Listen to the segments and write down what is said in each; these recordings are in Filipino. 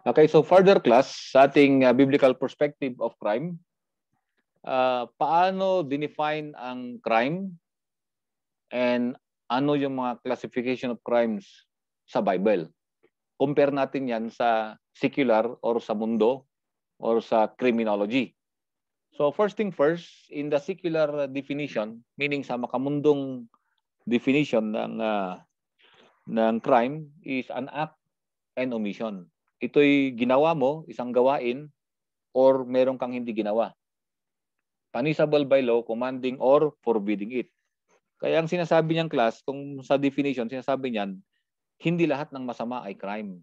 Okay, so further class, sa ating uh, biblical perspective of crime, uh, paano dinefine ang crime and ano yung mga classification of crimes sa Bible. Compare natin yan sa secular or sa mundo or sa criminology. So first thing first, in the secular definition, meaning sa makamundong definition ng uh, ng crime is an act and omission ito'y ginawa mo, isang gawain, or meron kang hindi ginawa. Punishable by law, commanding or forbidding it. Kaya ang sinasabi niyang class, kung sa definition, sinasabi niyan, hindi lahat ng masama ay crime.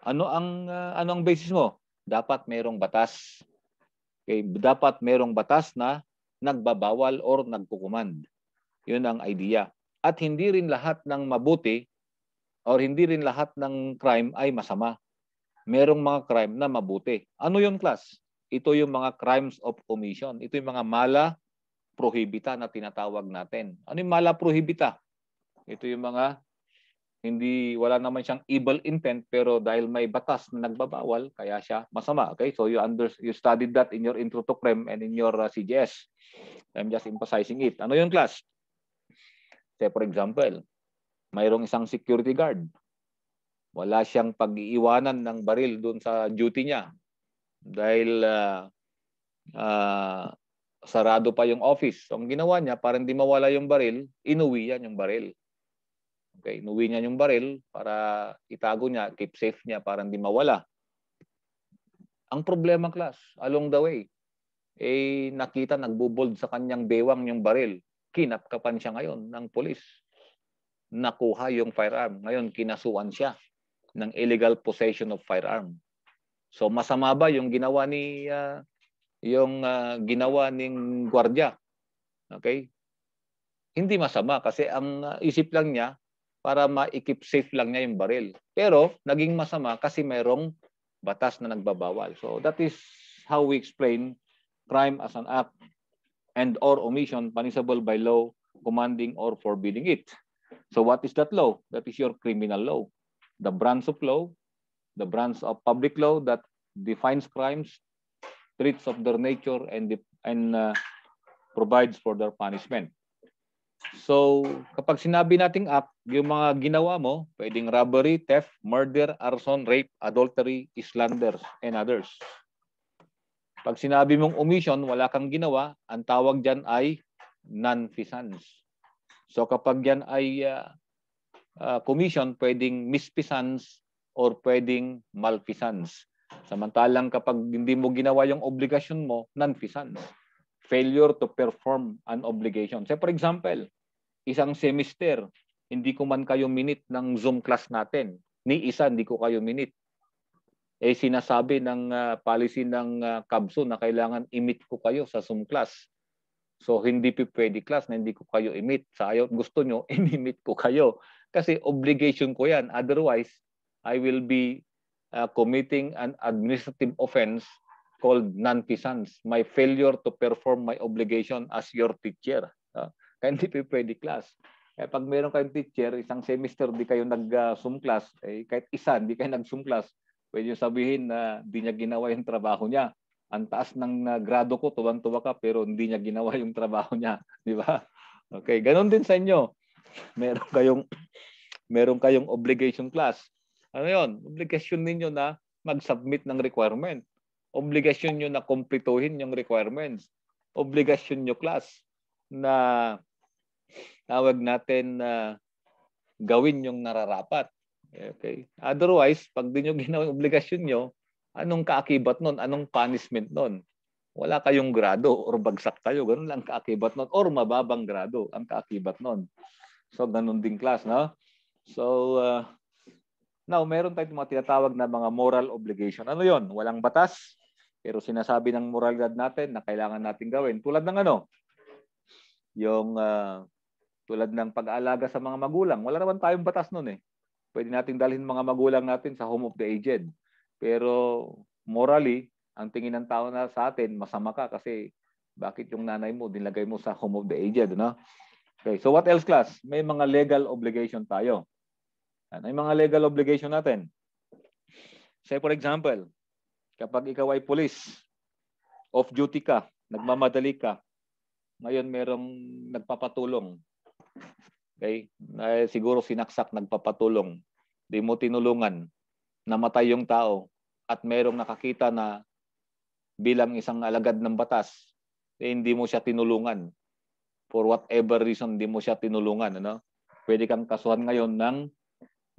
Ano ang uh, ano ang basis mo? Dapat merong batas. Okay, dapat merong batas na nagbabawal or nagkukumand. 'Yun ang idea. At hindi rin lahat ng mabuti or hindi rin lahat ng crime ay masama merong mga crime na mabuti. Ano yon class? Ito yung mga crimes of omission. Ito yung mga mala prohibita na tinatawag natin. Ano yung mala prohibita? Ito yung mga hindi wala naman siyang evil intent pero dahil may batas na nagbabawal kaya siya masama okay so you under you studied that in your intro to crime and in your uh, CGS I'm just emphasizing it ano yung class say for example mayroong isang security guard wala siyang pag-iiwanan ng baril doon sa duty niya dahil uh, uh, sarado pa yung office. So, ang ginawa niya, para hindi mawala yung baril, inuwi yan yung baril. Okay, inuwi niya yung baril para itago niya, keep safe niya para hindi mawala. Ang problema, class, along the way, eh nakita nagbubold sa kanyang bewang yung baril. Kinapkapan siya ngayon ng polis. Nakuha yung firearm. Ngayon, kinasuan siya ng illegal possession of firearm. So masama ba yung ginawa ni uh, yung uh, ginawa ng gwardiya? Okay? Hindi masama kasi ang uh, isip lang niya para maikip safe lang niya yung baril. Pero naging masama kasi mayroong batas na nagbabawal. So that is how we explain crime as an act and or omission punishable by law commanding or forbidding it. So what is that law? That is your criminal law the branch of law, the branch of public law that defines crimes, treats of their nature, and, and uh, provides for their punishment. So, kapag sinabi nating act, yung mga ginawa mo, pwedeng robbery, theft, murder, arson, rape, adultery, slander, and others. Pag sinabi mong omission, wala kang ginawa, ang tawag dyan ay non-feasance. So kapag yan ay uh, uh, commission pwedeng misfeasance or pwedeng malfeasance. Samantalang kapag hindi mo ginawa yung obligasyon mo, non Failure to perform an obligation. So for example, isang semester, hindi ko man kayo minute ng Zoom class natin. Ni isa, hindi ko kayo minute. Eh sinasabi ng uh, policy ng uh, CABSO na kailangan imit ko kayo sa Zoom class. So hindi pa pwede class na hindi ko kayo imit. Sa ayaw gusto nyo, imit ko kayo. Kasi obligation ko yan. Otherwise, I will be uh, committing an administrative offense called non-puissance. My failure to perform my obligation as your teacher. Uh, kaya hindi pa pwede class. Eh, pag meron kayong teacher, isang semester di kayo nag-zoom class, eh, kahit isa, di kayo nag-zoom class, pwede sabihin na di niya ginawa yung trabaho niya. Ang taas ng uh, grado ko, tuwang-tuwa ka, pero hindi niya ginawa yung trabaho niya. Di ba? Okay, ganun din sa inyo meron kayong meron kayong obligation class. Ano 'yon? Obligation ninyo na mag-submit ng requirement. Obligation niyo na kumpletuhin yung requirements. Obligation niyo class na tawag natin na uh, gawin yung nararapat. Okay. Otherwise, pag di nyo ginawa yung obligasyon nyo, anong kaakibat nun? Anong punishment nun? Wala kayong grado or bagsak tayo. Ganun lang kaakibat nun. Or mababang grado ang kaakibat nun. So, ganun din class, no? So, uh, now, meron tayong mga tinatawag na mga moral obligation. Ano yon? Walang batas, pero sinasabi ng moralidad natin na kailangan natin gawin. Tulad ng ano? Yung uh, tulad ng pag-aalaga sa mga magulang. Wala naman tayong batas noon eh. Pwede nating dalhin mga magulang natin sa home of the aged. Pero morally, ang tingin ng tao na sa atin, masama ka kasi bakit yung nanay mo dinlagay mo sa home of the aged, no? Okay, so what else class? May mga legal obligation tayo. Ano yung mga legal obligation natin? Say for example, kapag ikaw ay police, off-duty ka, nagmamadali ka, ngayon merong nagpapatulong. Okay? Eh, siguro sinaksak nagpapatulong. Di mo tinulungan. Namatay yung tao at merong nakakita na bilang isang alagad ng batas, eh, hindi mo siya tinulungan for whatever reason di mo siya tinulungan ano pwede kang kasuhan ngayon ng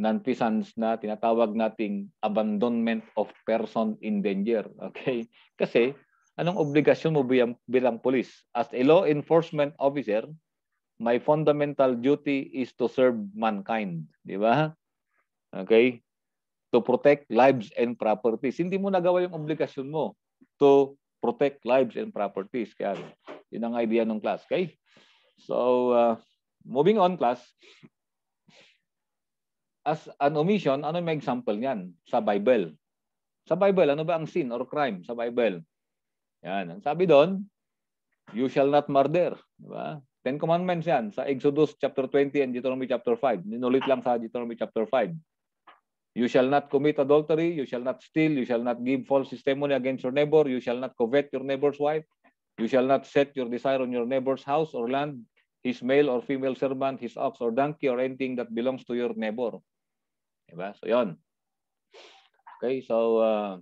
non-puissance na tinatawag nating abandonment of person in danger okay kasi anong obligasyon mo bilang, bilang police as a law enforcement officer my fundamental duty is to serve mankind di ba okay to protect lives and properties hindi mo nagawa yung obligasyon mo to protect lives and properties kaya yun ang idea ng class. Okay? So, uh, moving on class. As an omission, ano may example niyan? Sa Bible. Sa Bible, ano ba ang sin or crime sa Bible? Yan. Ang sabi doon, you shall not murder. di ba? Ten Commandments yan sa Exodus chapter 20 and Deuteronomy chapter 5. Ninulit lang sa Deuteronomy chapter 5. You shall not commit adultery, you shall not steal, you shall not give false testimony against your neighbor, you shall not covet your neighbor's wife, You shall not set your desire on your neighbor's house or land, his male or female servant, his ox or donkey, or anything that belongs to your neighbor. Diba? So, yon. Okay, so, uh,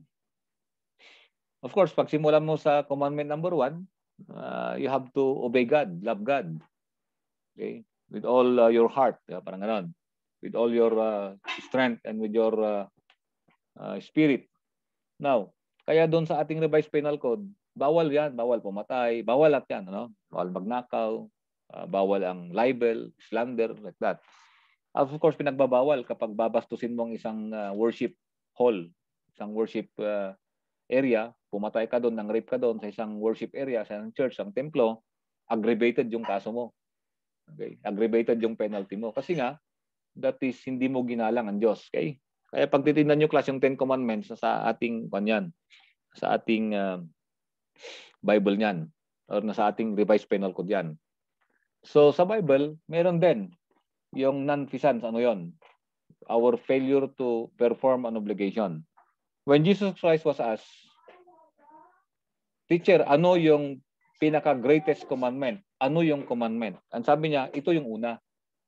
of course, pag simulan mo sa commandment number one, uh, you have to obey God, love God. Okay? With all uh, your heart. Diba? Parang ganon. With all your uh, strength and with your uh, uh, spirit. Now, kaya doon sa ating revised penal code, bawal yan, bawal pumatay, bawal at yan, ano? bawal magnakaw, uh, bawal ang libel, slander, like that. Of course, pinagbabawal kapag babastusin mo ang isang uh, worship hall, isang worship uh, area, pumatay ka doon, nang rape ka doon sa isang worship area, sa isang church, ang templo, aggravated yung kaso mo. Okay? Aggravated yung penalty mo. Kasi nga, that is, hindi mo ginalang ang Diyos. Okay? Kaya pag titingnan nyo class yung Ten Commandments sa ating, kanyan, sa ating uh, Bible niyan or nasa ating revised penal code yan. So sa Bible, meron din yung non-feasance, ano yon? Our failure to perform an obligation. When Jesus Christ was asked, Teacher, ano yung pinaka-greatest commandment? Ano yung commandment? Ang sabi niya, ito yung una.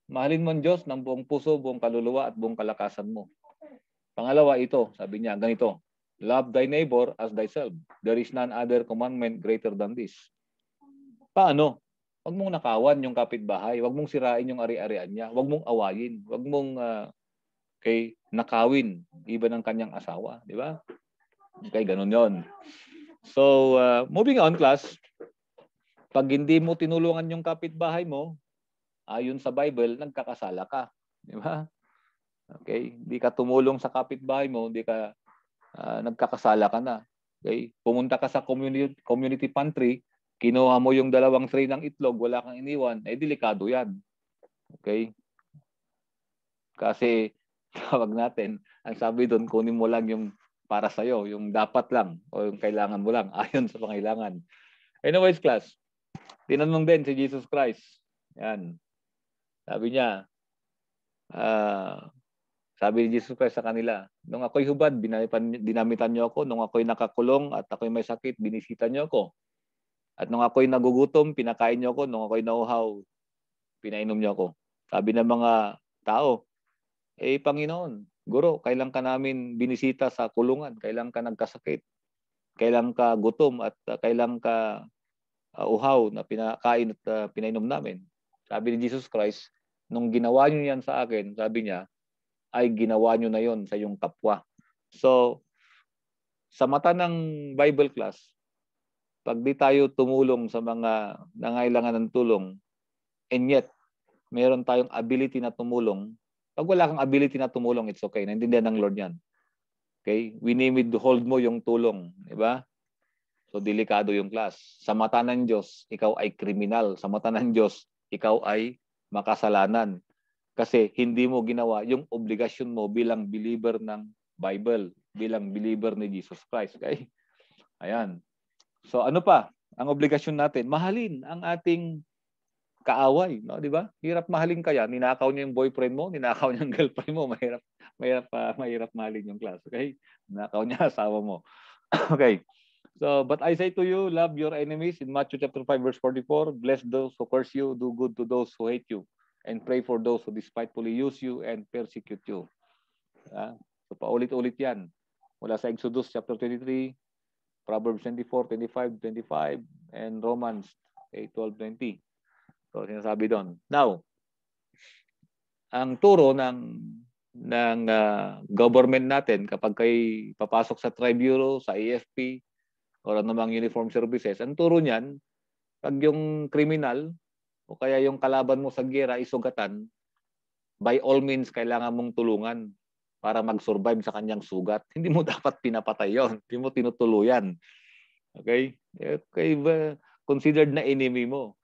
Mahalin mo ang Diyos ng buong puso, buong kaluluwa at buong kalakasan mo. Pangalawa ito, sabi niya, ganito. Love thy neighbor as thyself. There is none other commandment greater than this. Paano? Huwag mong nakawan yung kapitbahay. Huwag mong sirain yung ari-arian niya. Huwag mong awayin. Huwag mong uh, kay nakawin iba ng kanyang asawa. Di ba? Okay, ganun yon. So, uh, moving on class. Pag hindi mo tinulungan yung kapitbahay mo, ayon sa Bible, nagkakasala ka. Di ba? Okay, hindi ka tumulong sa kapitbahay mo, hindi ka uh, nagkakasala ka na. Okay? Pumunta ka sa community, community pantry, kinuha mo yung dalawang tray ng itlog, wala kang iniwan, eh delikado yan. Okay? Kasi, tawag natin, ang sabi doon, kunin mo lang yung para sa'yo, yung dapat lang, o yung kailangan mo lang, ayon sa pangailangan. Anyways, class, tinanong din si Jesus Christ. Yan. Sabi niya, ah, uh, sabi ni Jesus Christ sa kanila, Nung ako'y hubad, dinamitan niyo ako. Nung ako'y nakakulong at ako'y may sakit, binisita niyo ako. At nung ako'y nagugutom, pinakain niyo ako. Nung ako'y nauhaw, pinainom niyo ako. Sabi ng mga tao, eh Panginoon, Guro, kailan ka namin binisita sa kulungan? Kailan ka nagkasakit? Kailan ka gutom at uh, kailan ka uh, uhaw na pinakain at uh, pinainom namin? Sabi ni Jesus Christ, nung ginawa niyo yan sa akin, sabi niya, ay ginawa nyo na yon sa yung kapwa. So, sa mata ng Bible class, pag di tayo tumulong sa mga nangailangan ng tulong, and yet, meron tayong ability na tumulong, pag wala kang ability na tumulong, it's okay. Naintindihan ng Lord yan. Okay? We need to hold mo yung tulong. Di ba? So, delikado yung class. Sa mata ng Diyos, ikaw ay kriminal. Sa mata ng Diyos, ikaw ay makasalanan. Kasi hindi mo ginawa yung obligasyon mo bilang believer ng Bible, bilang believer ni Jesus Christ. Okay? Ayan. So ano pa? Ang obligasyon natin, mahalin ang ating kaaway, no, 'di ba? Hirap mahalin kaya, ninakaw niya yung boyfriend mo, ninakaw niya yung girlfriend mo, mahirap mahirap pa, uh, mahirap mahalin yung class, okay? Ninakaw niya asawa mo. okay. So, but I say to you, love your enemies in Matthew chapter 5 verse 44, bless those who curse you, do good to those who hate you and pray for those who despitefully use you and persecute you. Uh, so paulit-ulit yan. Mula sa Exodus chapter 23, Proverbs 24, 25, 25, and Romans 8, 12, 20. So ano sinasabi doon. Now, ang turo ng ng uh, government natin kapag kay papasok sa Tribunal, sa AFP, o anumang uniform services, ang turo niyan, pag yung criminal, o kaya yung kalaban mo sa gera isugatan, by all means, kailangan mong tulungan para mag-survive sa kanyang sugat. Hindi mo dapat pinapatay yon. Hindi mo tinutuluyan. Okay? Okay, considered na enemy mo.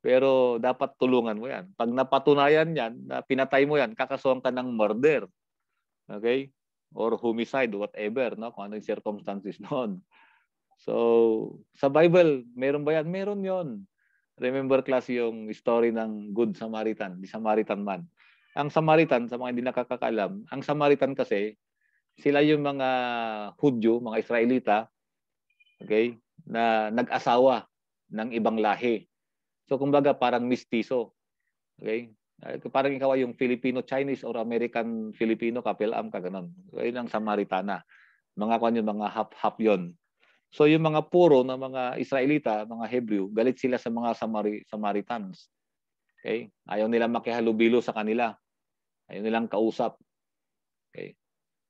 Pero dapat tulungan mo yan. Pag napatunayan yan, na pinatay mo yan, kakasuhan ka ng murder. Okay? Or homicide, whatever, no? kung ano yung circumstances noon. So, sa Bible, meron ba yan? Meron yon Remember class yung story ng Good Samaritan, the Samaritan man. Ang Samaritan, sa mga hindi nakakakalam, ang Samaritan kasi, sila yung mga Hudyo, mga Israelita, okay, na nag-asawa ng ibang lahi. So kumbaga parang mistiso. Okay? Parang ikaw yung Filipino-Chinese or American-Filipino, kapilam ka, ganun. Yun ang Samaritana. Mga kwan yung mga half-half yon So yung mga puro na mga Israelita, mga Hebrew, galit sila sa mga Samari- Samaritans. Okay? Ayaw nilang makihalubilo sa kanila. Ayaw nilang kausap. Okay?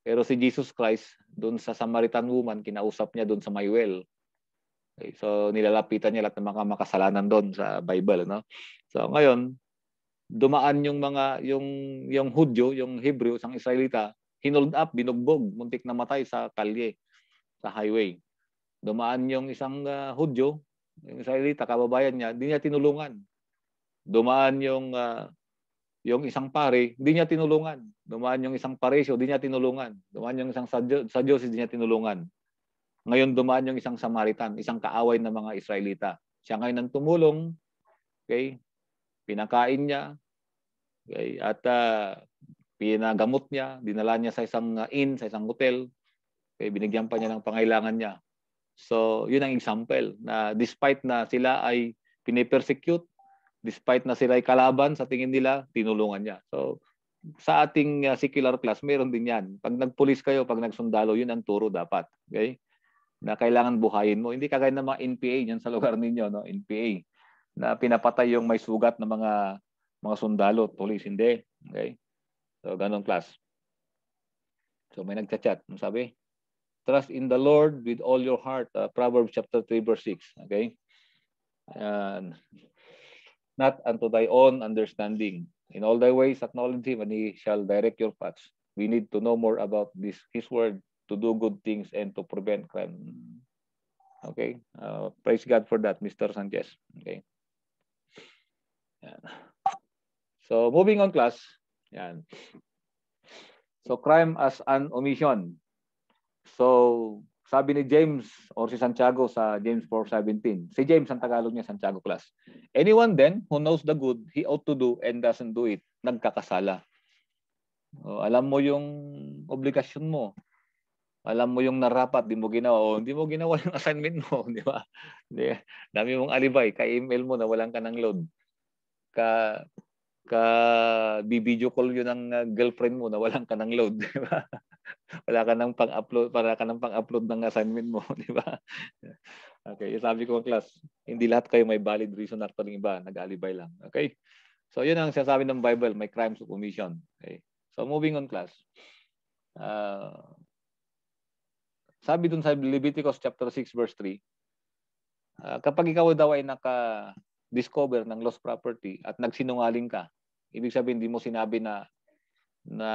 Pero si Jesus Christ, doon sa Samaritan woman, kinausap niya doon sa may well. Okay? So nilalapitan niya lahat ng mga makasalanan doon sa Bible. No? So ngayon, dumaan yung mga, yung, yung Hudyo, yung Hebrew, isang Israelita, hinold up, binugbog, muntik na matay sa kalye, sa highway. Dumaan yung isang uh, Hudyo, yung Israelita, kababayan niya, hindi niya tinulungan. Dumaan yung uh, yung isang pare, hindi niya tinulungan. Dumaan yung isang paresyo, hindi niya tinulungan. Dumaan yung isang sadyos, hindi niya tinulungan. Ngayon dumaan yung isang Samaritan, isang kaaway ng mga Israelita. Siya ngayon ang tumulong, okay? Pinakain niya, okay? At uh, pinagamot niya, dinala niya sa isang inn, sa isang hotel. Okay? Binigyan pa niya ng pangailangan niya. So, yun ang example na despite na sila ay pinipersecute, despite na sila ay kalaban sa tingin nila, tinulungan niya. So, sa ating uh, secular class, meron din yan. Pag nagpulis kayo, pag nagsundalo, yun ang turo dapat. Okay? Na kailangan buhayin mo. Hindi kagaya ng mga NPA yan sa lugar ninyo, no? NPA. Na pinapatay yung may sugat ng mga mga sundalo, police, hindi. Okay? So, ganong class. So, may nagchat-chat. Ang sabi, trust in the Lord with all your heart. Uh, Proverbs chapter 3, verse 6. Okay? And not unto thy own understanding. In all thy ways acknowledge him, and he shall direct your paths. We need to know more about this his word to do good things and to prevent crime. Okay? Uh, praise God for that, Mr. Sanchez. Okay? So, moving on class. So, crime as an omission. So, sabi ni James or si Santiago sa James 4.17, si James ang Tagalog niya, Santiago class. Anyone then who knows the good he ought to do and doesn't do it, nagkakasala. O, oh, alam mo yung obligasyon mo. Alam mo yung narapat, di mo ginawa. O, oh, hindi mo ginawa yung assignment mo, di ba? Di, Dami mong alibay, ka-email mo na walang ka ng load. Ka, ka bibideo call yun ng ah, girlfriend mo na walang ka ng load, di ba? Wala ka ng pang-upload, para ka ng pang-upload ng assignment mo, di ba? Okay, sabi ko ang class, hindi lahat kayo may valid reason actually iba, nag-alibay lang. Okay? So yun ang sinasabi ng Bible, may crimes of omission. Okay? So moving on class. Uh, sabi dun sa Leviticus chapter 6 verse 3, uh, ah, kapag ikaw daw ay naka-discover ng lost property at nagsinungaling ka, Ibig sabihin, hindi mo sinabi na na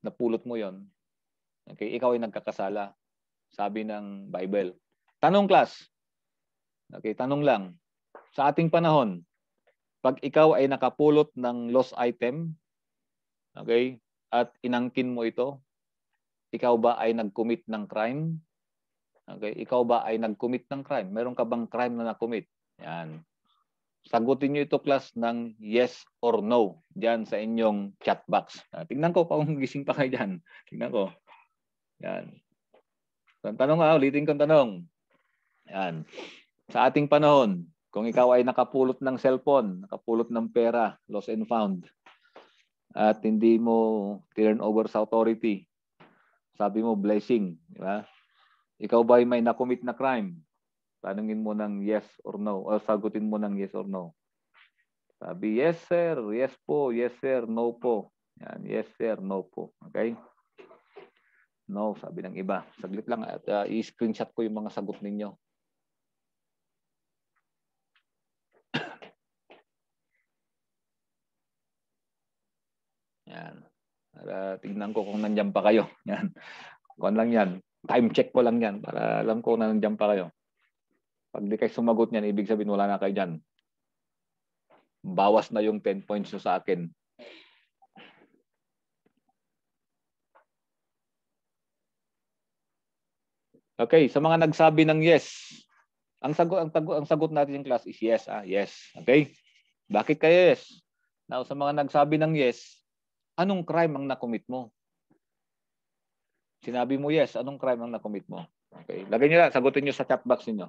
napulot mo yon. Okay, ikaw ay nagkakasala. Sabi ng Bible. Tanong class. Okay, tanong lang. Sa ating panahon, pag ikaw ay nakapulot ng lost item, okay, at inangkin mo ito, ikaw ba ay nagcommit ng crime? Okay, ikaw ba ay nagcommit ng crime? Meron ka bang crime na na-commit? Yan sagutin nyo ito class ng yes or no dyan sa inyong chat box. Uh, tingnan ko kung gising pa kayo dyan. Tingnan ko. Yan. So, tanong nga, ah, ulitin kong tanong. Yan. Sa ating panahon, kung ikaw ay nakapulot ng cellphone, nakapulot ng pera, lost and found, at hindi mo turn over sa authority, sabi mo blessing, di ba? Ikaw ba ay may nakomit na crime? Tanungin mo ng yes or no o sagutin mo ng yes or no. Sabi, yes sir, yes po, yes sir, no po. Yan, yes sir, no po. Okay? No, sabi ng iba. Saglit lang at uh, i-screenshot ko yung mga sagot ninyo. Yan. Para tingnan ko kung nandiyan pa kayo. Yan. Kuan lang yan. Time check ko lang yan para alam ko na nandiyan pa kayo. Pag di kayo sumagot niyan, ibig sabihin wala na kayo dyan. Bawas na yung 10 points nyo sa akin. Okay, sa mga nagsabi ng yes, ang sagot ang, ang sagot natin ng class is yes, ah, yes. Okay? Bakit kaya yes? Now, sa mga nagsabi ng yes, anong crime ang nakomit mo? Sinabi mo yes, anong crime ang nakomit mo? Okay. Lagay niyo lang, sagutin niyo sa chat box niyo.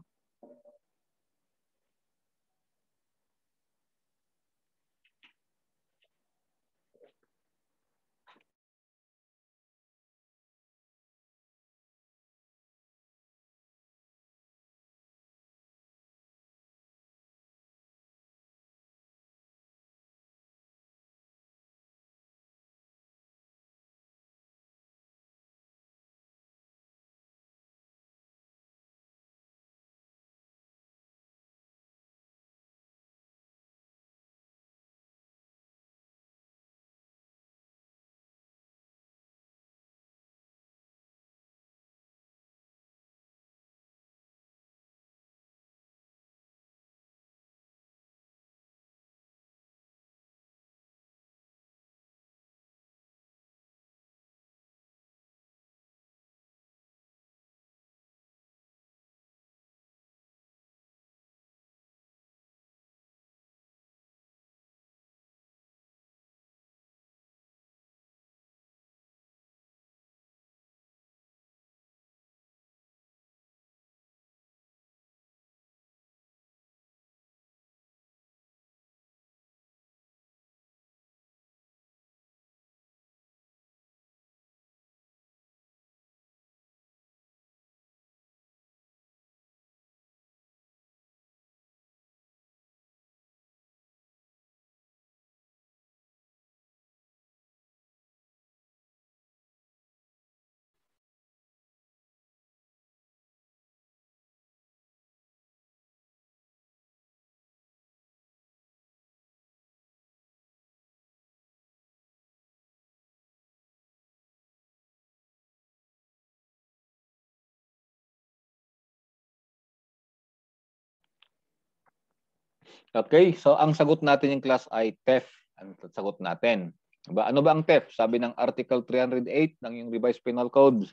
Okay, so ang sagot natin yung class ay TEF. Ang sagot natin. Ba, ano ba ang TEF? Sabi ng Article 308 ng yung Revised Penal Code.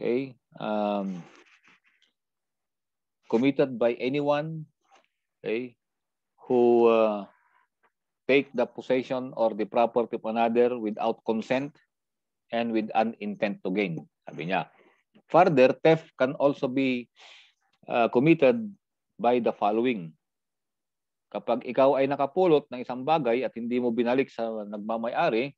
Okay? Um, committed by anyone okay, who uh, take the possession or the property of another without consent and with an intent to gain. Sabi niya. Further, theft can also be uh, committed by the following Kapag ikaw ay nakapulot ng isang bagay at hindi mo binalik sa nagmamay-ari,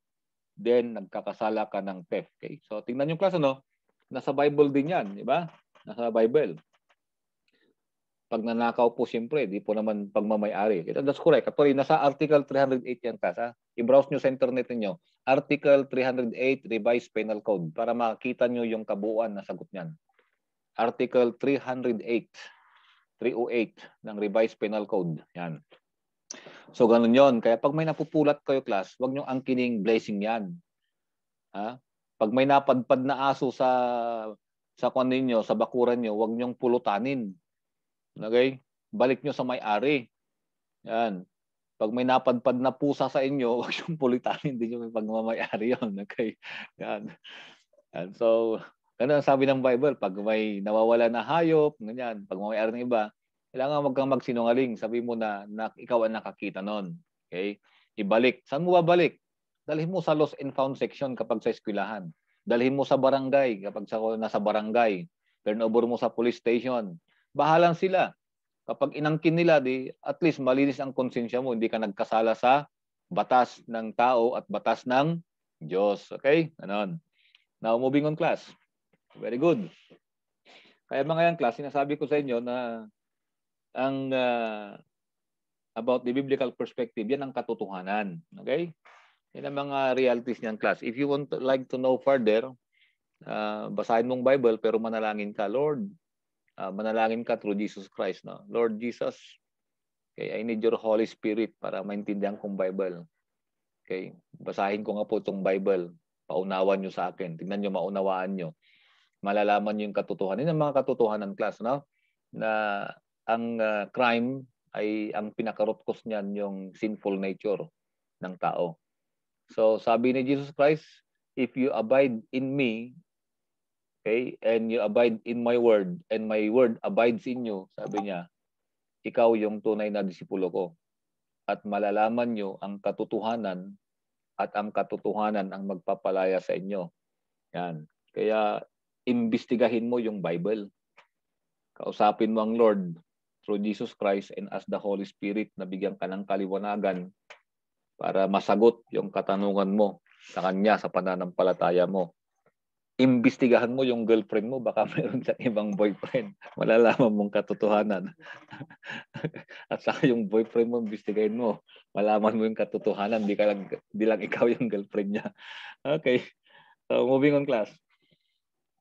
then nagkakasala ka ng theft. Okay? So tingnan yung klase no, nasa Bible din 'yan, di ba? Nasa Bible. Pag nanakaw po siyempre, di po naman pagmamay pagmamayari. That's correct. Actually, nasa Article 308 yan klasa. I-browse nyo sa internet niyo Article 308 Revised Penal Code para makita nyo yung kabuuan na sagot niyan. Article 308. 308 ng Revised Penal Code. Yan. So ganun yon. Kaya pag may napupulat kayo class, wag niyo angkining blessing yan. Ha? Pag may napadpad na aso sa sa kwan ninyo, sa bakuran niyo, wag niyo pulutanin. Okay? Balik niyo sa may-ari. Yan. Pag may napadpad na pusa sa inyo, wag niyo pulitanin din yung ari yon. Okay? Yan. And so ano ang sabi ng Bible? Pag may nawawala na hayop, ganyan, pag may ng iba, kailangan wag kang magsinungaling. Sabi mo na, na ikaw ang nakakita noon. Okay? Ibalik. Saan mo babalik? Dalhin mo sa lost and found section kapag sa eskwelahan. Dalhin mo sa barangay kapag sa, nasa barangay. Turnover mo sa police station. Bahalan sila. Kapag inangkin nila, di, at least malinis ang konsensya mo. Hindi ka nagkasala sa batas ng tao at batas ng Diyos. Okay? Ganon. Now, moving on class. Very good. Kaya mga yan class, sinasabi ko sa inyo na ang uh, about the biblical perspective, yan ang katotohanan. Okay? Yan ang mga realities niyang class. If you want to, like to know further, uh, basahin mong Bible pero manalangin ka, Lord, uh, manalangin ka through Jesus Christ. No? Lord Jesus, okay, I need your Holy Spirit para maintindihan kong Bible. Okay? Basahin ko nga po itong Bible. Paunawan nyo sa akin. Tingnan nyo, maunawaan nyo malalaman yung katotohanan ng mga katotohanan class no na ang uh, crime ay ang pinaka-root cause niyan yung sinful nature ng tao. So sabi ni Jesus Christ, if you abide in me, okay, and you abide in my word, and my word abides in you, sabi niya, ikaw yung tunay na disipulo ko. At malalaman niyo ang katotohanan at ang katotohanan ang magpapalaya sa inyo. Yan. Kaya imbestigahin mo yung Bible. Kausapin mo ang Lord through Jesus Christ and as the Holy Spirit na bigyan ka ng kaliwanagan para masagot yung katanungan mo sa Kanya sa pananampalataya mo. Imbestigahan mo yung girlfriend mo, baka mayroon siyang ibang boyfriend. Malalaman mong katotohanan. At saka yung boyfriend mo, imbestigahin mo. Malaman mo yung katotohanan, di, ka lang, di lang ikaw yung girlfriend niya. Okay. So, moving on class.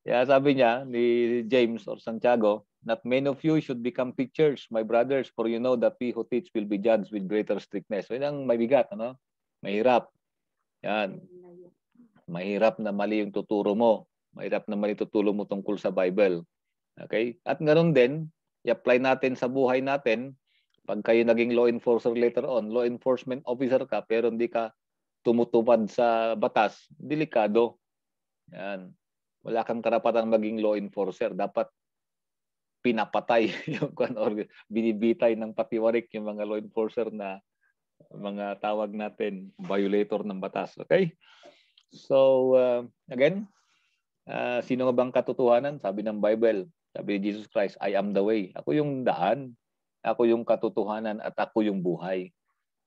Yeah, sabi niya ni James or Santiago, not many of you should become teachers, my brothers, for you know that we who teach will be judged with greater strictness. So, yun ang mabigat, ano? Mahirap. Yan. Mahirap na mali yung tuturo mo. Mahirap na mali tutulong mo tungkol sa Bible. Okay? At ganoon din, i-apply natin sa buhay natin, pag kayo naging law enforcer later on, law enforcement officer ka, pero hindi ka tumutupad sa batas, delikado. Yan. Wala kang karapatan maging law enforcer. Dapat pinapatay yung kan or binibitay ng patiwarik yung mga law enforcer na mga tawag natin violator ng batas. Okay? So, uh, again, uh, sino nga bang katotohanan? Sabi ng Bible, sabi ni Jesus Christ, I am the way. Ako yung daan, ako yung katotohanan at ako yung buhay.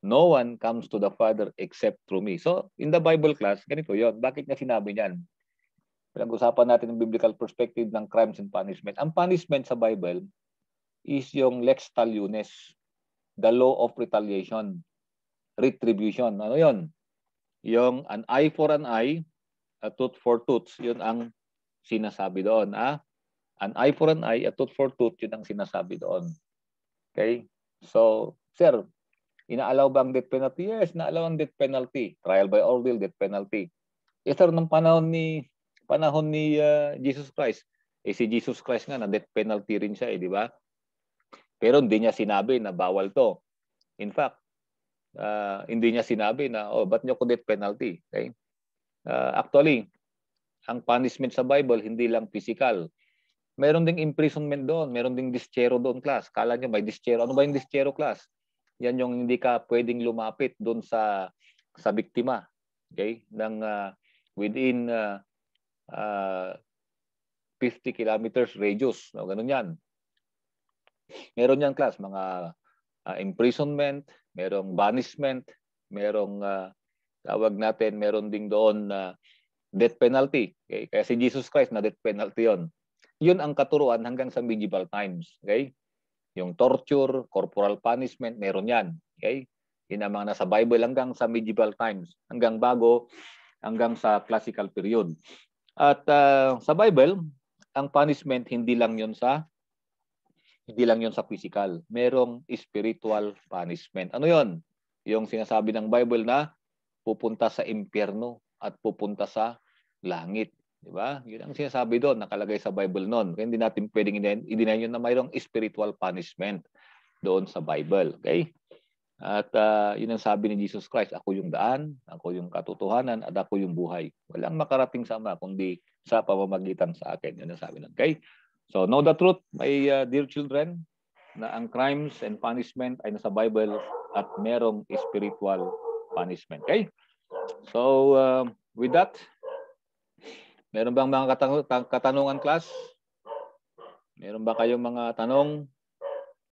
No one comes to the Father except through me. So, in the Bible class, ganito yon. Bakit niya sinabi niyan? pinag-usapan natin ang biblical perspective ng crimes and punishment. Ang punishment sa Bible is yung lex talionis, the law of retaliation, retribution. Ano yon? Yung an eye for an eye, a tooth for tooth, yun ang sinasabi doon. Ah? An eye for an eye, a tooth for tooth, yun ang sinasabi doon. Okay? So, sir, inaalaw ba ang death penalty? Yes, inaalaw ang death penalty. Trial by ordeal, death penalty. Eh, sir, nung panahon ni panahon ni uh, Jesus Christ. Eh si Jesus Christ nga, na death penalty rin siya eh, di ba? Pero hindi niya sinabi na bawal to. In fact, uh, hindi niya sinabi na, oh, ba't niyo ko death penalty? Okay? Uh, actually, ang punishment sa Bible, hindi lang physical. Meron ding imprisonment doon. Meron ding dischero doon, class. Kala niyo may dischero. Ano ba yung dischero, class? Yan yung hindi ka pwedeng lumapit doon sa sa biktima. Okay? Nang uh, within uh, uh, ah, 50 kilometers radius. No? Ganun yan. Meron yan class, mga uh, imprisonment, merong banishment, merong uh, tawag natin, meron ding doon na uh, death penalty. Okay? Kaya si Jesus Christ na death penalty yon. Yun ang katuruan hanggang sa medieval times. Okay? Yung torture, corporal punishment, meron yan. Okay? Yun ang mga nasa Bible hanggang sa medieval times, hanggang bago, hanggang sa classical period. At uh, sa Bible, ang punishment hindi lang 'yon sa hindi lang 'yon sa physical. Merong spiritual punishment. Ano 'yon? Yung sinasabi ng Bible na pupunta sa impyerno at pupunta sa langit, di ba? 'Yun ang sinasabi doon, nakalagay sa Bible noon. Kaya hindi natin pwedeng i-deny 'yon na mayroong spiritual punishment doon sa Bible, okay? At uh, yun ang sabi ni Jesus Christ, ako yung daan, ako yung katotohanan, at ako yung buhay. Walang makarating sa Ama kundi sa pamamagitan sa akin. Yun ang sabi nun. Okay? So know the truth, my uh, dear children, na ang crimes and punishment ay nasa Bible at merong spiritual punishment. Okay? So uh, with that, meron bang mga katanungan class? Meron ba kayong mga tanong?